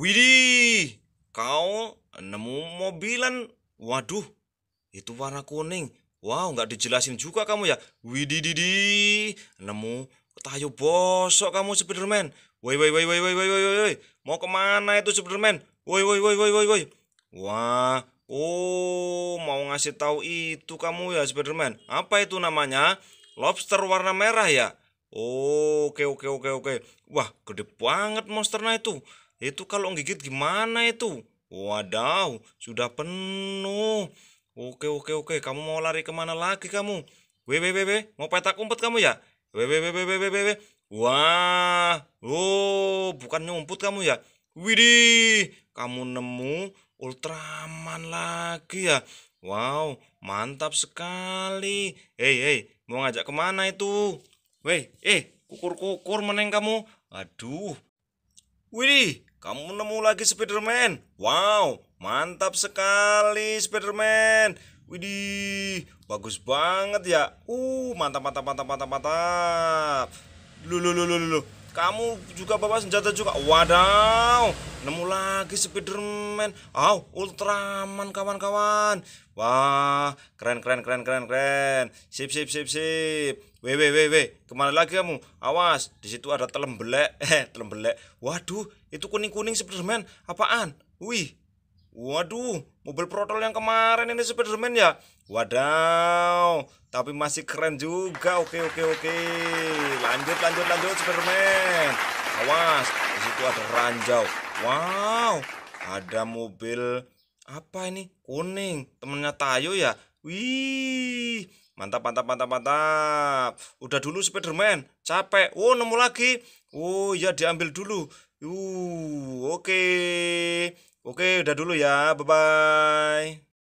Widi, kau nemu mobilan. Waduh, itu warna kuning. Wow, nggak dijelasin juga kamu ya. Widi, didi, nemu tayo bosok kamu Spiderman. Woi, woi, woi, woi, woi, woi, woi, woi. Mau kemana itu Spiderman? Woi, woi, woi, woi, woi, woi. Wah, oh, mau ngasih tahu itu kamu ya Spiderman. Apa itu namanya? Lobster warna merah ya? Oke, oke, oke, oke. Wah, gede banget monsternya itu. Itu kalau gigit gimana itu? Wadaw, sudah penuh. Oke, oke, oke. Kamu mau lari kemana lagi kamu? Wewewewe, mau petak umpet kamu ya? Wewewewewewewe. Wah, oh, bukan nyumput kamu ya? Widih, kamu nemu Ultraman lagi ya? Wow, mantap sekali. Hei, hei, mau ngajak kemana itu? Weh, eh, kukur-kukur meneng kamu. Aduh, Widih, kamu nemu lagi Spiderman. Wow, mantap sekali Spiderman. Widih, bagus banget ya. Uh, mantap, mantap, mantap, mantap, mantap. Lu, lu, lu, lu, lu kamu juga bawa senjata juga wadaw nemu lagi Spiderman aw oh, Ultraman kawan-kawan wah keren keren keren keren keren sip sip sip sip we we we we kemana lagi kamu awas di situ ada telembelek eh telembelek waduh itu kuning kuning Spiderman apaan wih waduh mobil protol yang kemarin ini Spiderman ya wadaw tapi masih keren juga. Oke, oke, oke. Lanjut, lanjut, lanjut Spiderman. Awas, di situ ada ranjau. Wow, ada mobil apa ini? Kuning. Temennya Tayo ya. Wih, mantap, mantap, mantap, mantap. Udah dulu Spiderman, capek. Oh, nemu lagi. Oh, ya diambil dulu. Uh, oke. Okay. Oke, okay, udah dulu ya. Bye-bye.